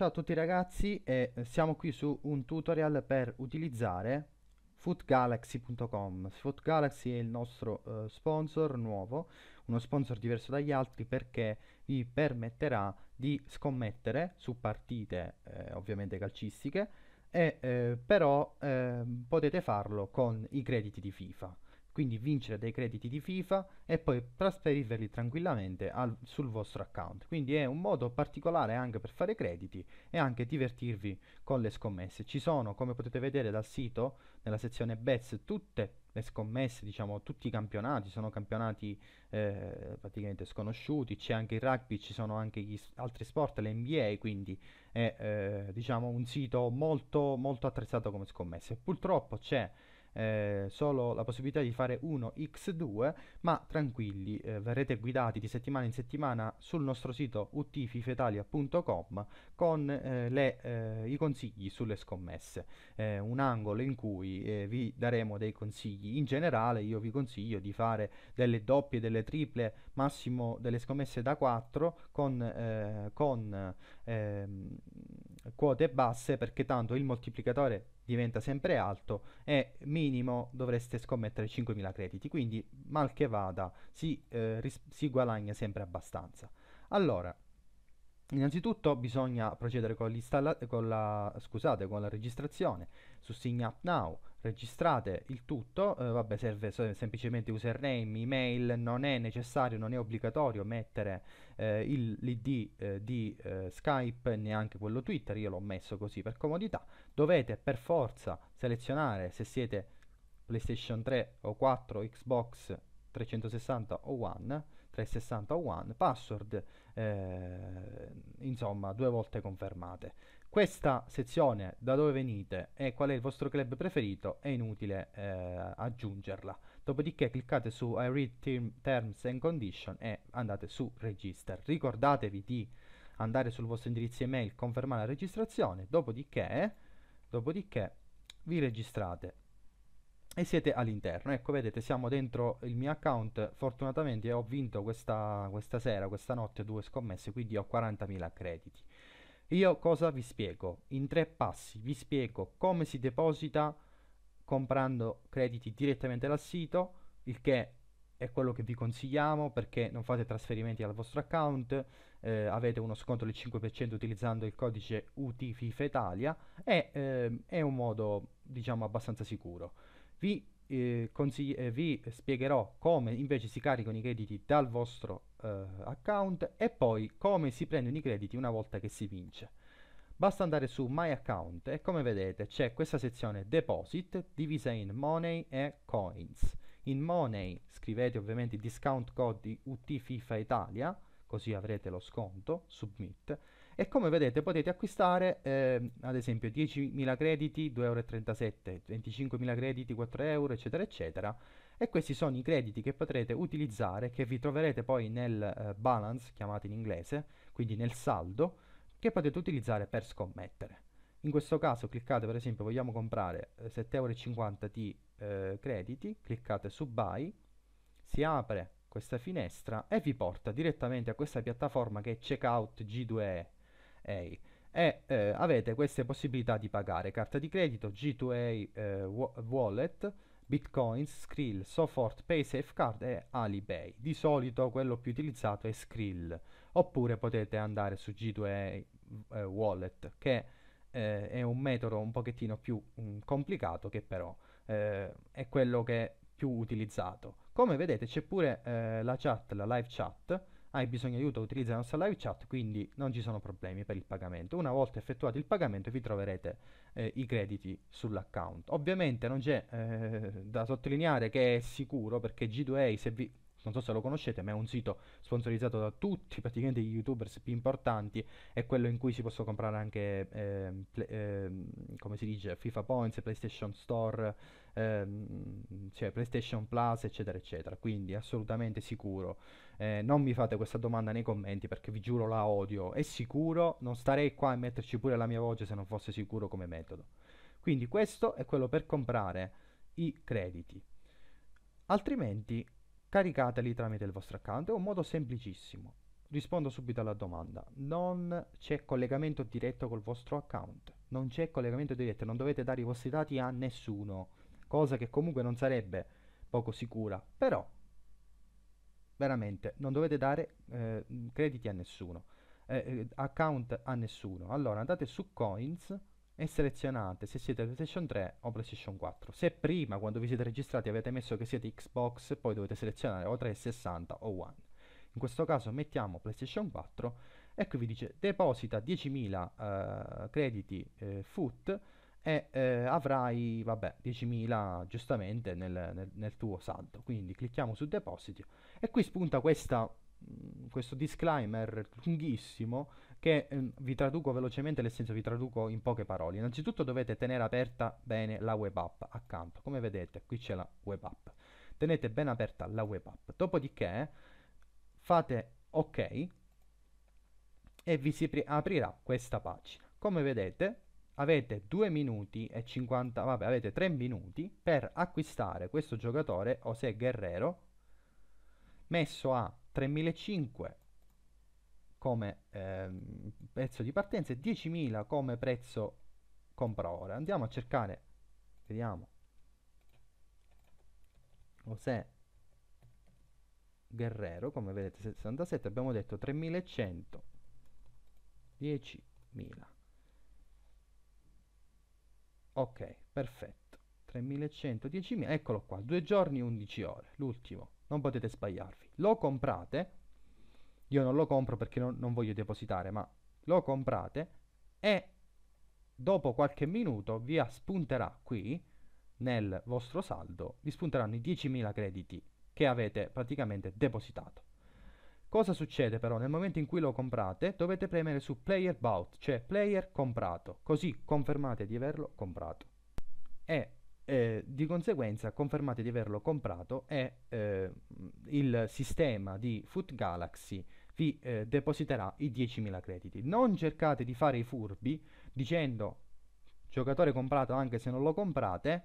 Ciao a tutti ragazzi e siamo qui su un tutorial per utilizzare footgalaxy.com footgalaxy è il nostro eh, sponsor nuovo uno sponsor diverso dagli altri perché vi permetterà di scommettere su partite eh, ovviamente calcistiche e eh, però ehm, potete farlo con i crediti di FIFA quindi vincere dei crediti di FIFA e poi trasferirli tranquillamente al, sul vostro account. Quindi è un modo particolare anche per fare crediti e anche divertirvi con le scommesse. Ci sono, come potete vedere dal sito, nella sezione bets, tutte le scommesse, diciamo tutti i campionati, sono campionati eh, praticamente sconosciuti, c'è anche il rugby, ci sono anche gli altri sport, le NBA, quindi è eh, diciamo un sito molto, molto attrezzato come scommesse. Purtroppo c'è eh, solo la possibilità di fare 1x2, ma tranquilli, eh, verrete guidati di settimana in settimana sul nostro sito utfifetalia.com con eh, le, eh, i consigli sulle scommesse, un angolo in cui eh, vi daremo dei consigli. In generale io vi consiglio di fare delle doppie, delle triple, massimo delle scommesse da 4 con, eh, con ehm, quote basse perché tanto il moltiplicatore diventa sempre alto e minimo dovreste scommettere 5.000 crediti, quindi mal che vada si, eh, ris- si guadagna sempre abbastanza. Allora, Innanzitutto bisogna procedere con, con, la, scusate, con la registrazione su Sign Up Now, registrate il tutto, eh, vabbè serve semplicemente username, email, non è necessario, non è obbligatorio mettere eh, il, l'id eh, di eh, Skype, neanche quello Twitter, io l'ho messo così per comodità, dovete per forza selezionare se siete PlayStation 3 o 4, Xbox 360 o One, tra i password, eh, insomma due volte confermate. Questa sezione da dove venite e qual è il vostro club preferito è inutile eh, aggiungerla. Dopodiché cliccate su I read term, Terms and Condition e andate su Register. Ricordatevi di andare sul vostro indirizzo email, confermare la registrazione, dopodiché, dopodiché vi registrate e siete all'interno. Ecco, vedete, siamo dentro il mio account. Fortunatamente ho vinto questa, questa sera, questa notte, due scommesse, quindi ho 40.000 crediti. Io cosa vi spiego? In tre passi vi spiego come si deposita comprando crediti direttamente dal sito, il che è quello che vi consigliamo perché non fate trasferimenti al vostro account, eh, avete uno sconto del 5% utilizzando il codice UTFIFA Italia e eh, è un modo diciamo abbastanza sicuro. Vi, eh, eh, vi spiegherò come invece si caricano i crediti dal vostro eh, account e poi come si prendono i crediti una volta che si vince. Basta andare su My Account e come vedete c'è questa sezione Deposit divisa in Money e Coins. In Money scrivete ovviamente il discount code di UT FIFA Italia, così avrete lo sconto, Submit e come vedete potete acquistare eh, ad esempio 10.000 crediti 2,37 euro 25.000 crediti 4 euro eccetera eccetera e questi sono i crediti che potrete utilizzare che vi troverete poi nel eh, balance chiamato in inglese quindi nel saldo che potete utilizzare per scommettere in questo caso cliccate per esempio vogliamo comprare 7,50 eh, euro di eh, crediti, cliccate su buy, si apre questa finestra e vi porta direttamente a questa piattaforma che è Checkout G2E e eh, avete queste possibilità di pagare carta di credito, G2A eh, wallet, bitcoins, Skrill, Sofort, PaySafeCard e alibay. Di solito quello più utilizzato è Skrill, oppure potete andare su G2A eh, wallet che eh, è un metodo un pochettino più mh, mm, complicato che però eh, è quello che è più utilizzato. Come vedete c'è pure eh, la chat, la live chat, hai bisogno di aiuto utilizza la nostra live chat, quindi non ci sono problemi per il pagamento. Una volta effettuato il pagamento vi troverete eh, i crediti sull'account. Ovviamente non c'è eh, da sottolineare che è sicuro perché G2A se vi non so se lo conoscete, ma è un sito sponsorizzato da tutti praticamente gli youtubers più importanti, è quello in cui si possono comprare anche, eh, play, eh, come si dice, FIFA Points, PlayStation Store, ehm, cioè PlayStation Plus, eccetera, eccetera. Quindi assolutamente sicuro. Eh, non mi fate questa domanda nei commenti perché vi giuro la odio. È sicuro, non starei qua a metterci pure la mia voce se non fosse sicuro come metodo. Quindi questo è quello per comprare i crediti. Altrimenti caricateli tramite il vostro account, è un modo semplicissimo. Rispondo subito alla domanda, non c'è collegamento diretto col vostro account, non c'è collegamento diretto, non dovete dare i vostri dati a nessuno, cosa che comunque non sarebbe poco sicura, però veramente non dovete dare eh, crediti a nessuno, eh, eh account a nessuno. Allora andate su Coins e selezionate se siete PlayStation 3 o PlayStation 4. Se prima quando vi siete registrati avete messo che siete Xbox, poi dovete selezionare o 360 o One. In questo caso mettiamo PlayStation 4, e qui vi dice deposita 10.000 eh, crediti eh, foot e eh, avrai vabbè 10.000 giustamente nel, nel, nel, tuo saldo quindi clicchiamo su depositi e qui spunta questa, mm, questo disclaimer lunghissimo che eh, vi traduco velocemente nel senso vi traduco in poche parole innanzitutto dovete tenere aperta bene la web app accanto come vedete qui c'è la web app tenete ben aperta la web app dopodiché fate ok e vi si aprirà questa pagina come vedete avete 2 minuti e 50, vabbè, avete 3 minuti per acquistare questo giocatore, José Guerrero, messo a 3.500 come eh, prezzo di partenza e 10.000 come prezzo compra ora. Andiamo a cercare, vediamo, José Guerrero, come vedete 67, abbiamo detto 3.100, 10.000 ok perfetto 3100 10.000 eccolo qua due giorni 11 ore l'ultimo non potete sbagliarvi lo comprate io non lo compro perché non, non voglio depositare ma lo comprate e dopo qualche minuto vi spunterà qui nel vostro saldo vi spunteranno i 10.000 crediti che avete praticamente depositato Cosa succede però? Nel momento in cui lo comprate dovete premere su player bought, cioè player comprato, così confermate di averlo comprato. E eh, di conseguenza confermate di averlo comprato e eh, il sistema di Foot Galaxy vi eh, depositerà i 10.000 crediti. Non cercate di fare i furbi dicendo giocatore comprato anche se non lo comprate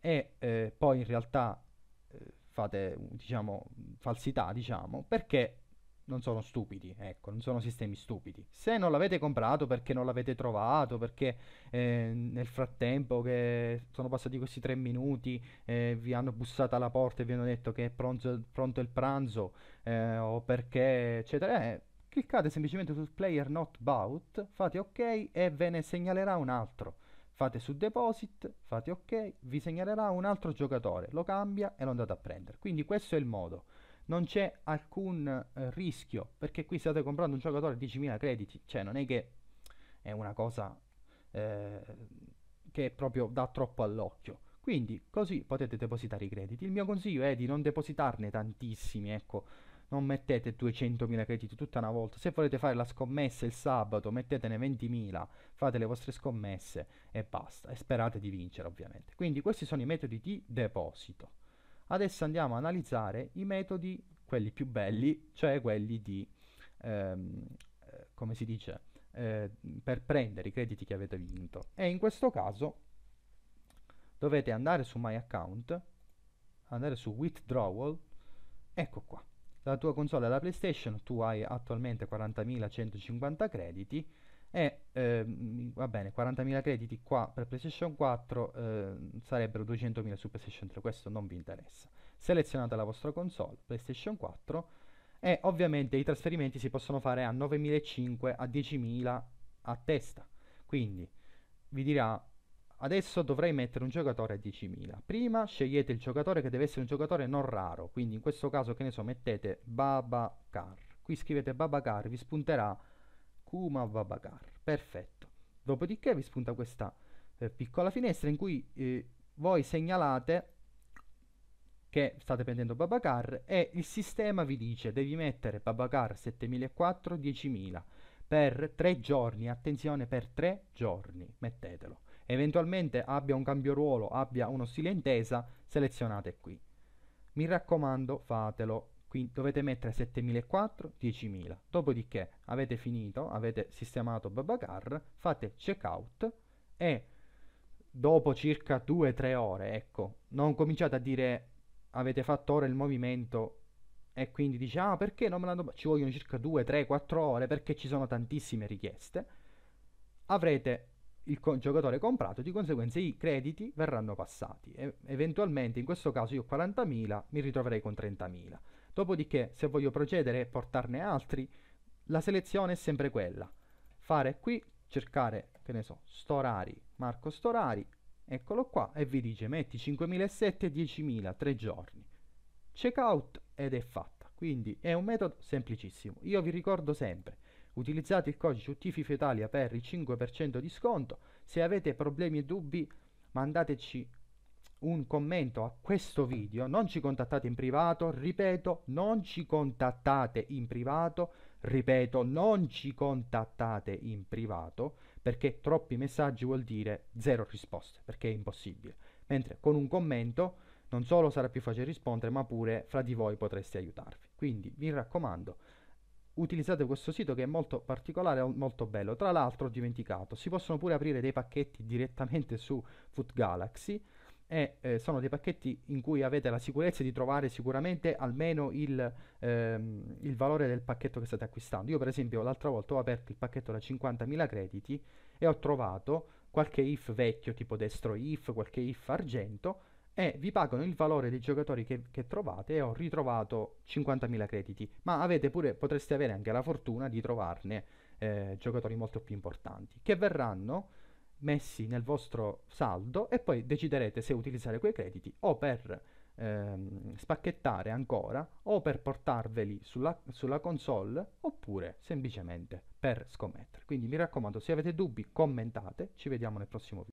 e eh, poi in realtà eh, fate diciamo falsità diciamo perché non sono stupidi, ecco, non sono sistemi stupidi. Se non l'avete comprato perché non l'avete trovato, perché eh, nel frattempo che sono passati questi tre minuti eh, vi hanno bussato alla porta e vi hanno detto che è pronto, pronto il pranzo eh, o perché eccetera, eh, cliccate semplicemente sul player not bought, fate ok e ve ne segnalerà un altro. Fate su deposit, fate ok, vi segnalerà un altro giocatore, lo cambia e lo andate a prendere. Quindi questo è il modo non c'è alcun eh, rischio perché qui state comprando un giocatore a 10.000 crediti cioè non è che è una cosa eh, che proprio dà troppo all'occhio quindi così potete depositare i crediti il mio consiglio è di non depositarne tantissimi ecco non mettete 200.000 crediti tutta una volta se volete fare la scommessa il sabato mettetene 20.000 fate le vostre scommesse e basta e sperate di vincere ovviamente quindi questi sono i metodi di deposito Adesso andiamo a analizzare i metodi, quelli più belli, cioè quelli di, ehm, eh, come si dice, eh, per prendere i crediti che avete vinto. E in questo caso dovete andare su My Account, andare su Withdrawal, ecco qua. La tua console è la PlayStation, tu hai attualmente 40.150 crediti, e ehm, va bene 40.000 crediti qua per PlayStation 4 ehm, sarebbero 200.000 su PlayStation 3 questo non vi interessa selezionate la vostra console PlayStation 4 e ovviamente i trasferimenti si possono fare a 9.500 a 10.000 a testa quindi vi dirà Adesso dovrei mettere un giocatore a 10.000. Prima scegliete il giocatore che deve essere un giocatore non raro, quindi in questo caso che ne so mettete Babacar. Qui scrivete Babacar, vi spunterà Kuma Vabagar. Perfetto. Dopodiché vi spunta questa eh, piccola finestra in cui eh, voi segnalate che state prendendo Babacar e il sistema vi dice devi mettere Babacar 7004 10000 per tre giorni, attenzione per tre giorni, mettetelo. Eventualmente abbia un cambio ruolo, abbia uno stile intesa, selezionate qui. Mi raccomando, fatelo quindi dovete mettere 7.400, 10.000. Dopodiché avete finito, avete sistemato Babacar, fate checkout e dopo circa 2-3 ore, ecco, non cominciate a dire avete fatto ora il movimento e quindi dice ah perché non me l'hanno... ci vogliono circa 2-3-4 ore perché ci sono tantissime richieste, avrete il co- giocatore comprato, di conseguenza i crediti verranno passati. E- eventualmente in questo caso io ho 40.000 mi ritroverei con 30.000. Dopodiché, se voglio procedere e portarne altri, la selezione è sempre quella. Fare qui, cercare, che ne so, Storari, Marco Storari, eccolo qua, e vi dice metti 5007 e 10.000, tre giorni. Checkout ed è fatta. Quindi è un metodo semplicissimo. Io vi ricordo sempre, utilizzate il codice UTIFIF Italia per il 5% di sconto. Se avete problemi e dubbi, mandateci un commento a questo video, non ci contattate in privato, ripeto, non ci contattate in privato, ripeto, non ci contattate in privato, perché troppi messaggi vuol dire zero risposte, perché è impossibile. Mentre con un commento non solo sarà più facile rispondere, ma pure fra di voi potreste aiutarvi. Quindi vi raccomando, utilizzate questo sito che è molto particolare e molto bello. Tra l'altro ho dimenticato, si possono pure aprire dei pacchetti direttamente su Food Galaxy e eh, sono dei pacchetti in cui avete la sicurezza di trovare sicuramente almeno il, ehm, il, valore del pacchetto che state acquistando. Io per esempio l'altra volta ho aperto il pacchetto da 50.000 crediti e ho trovato qualche if vecchio tipo destro if, qualche if argento e vi pagano il valore dei giocatori che, che trovate e ho ritrovato 50.000 crediti, ma pure, potreste avere anche la fortuna di trovarne eh, giocatori molto più importanti che verranno messi nel vostro saldo e poi deciderete se utilizzare quei crediti o per ehm, spacchettare ancora o per portarveli sulla, sulla console oppure semplicemente per scommettere. Quindi mi raccomando, se avete dubbi commentate, ci vediamo nel prossimo video.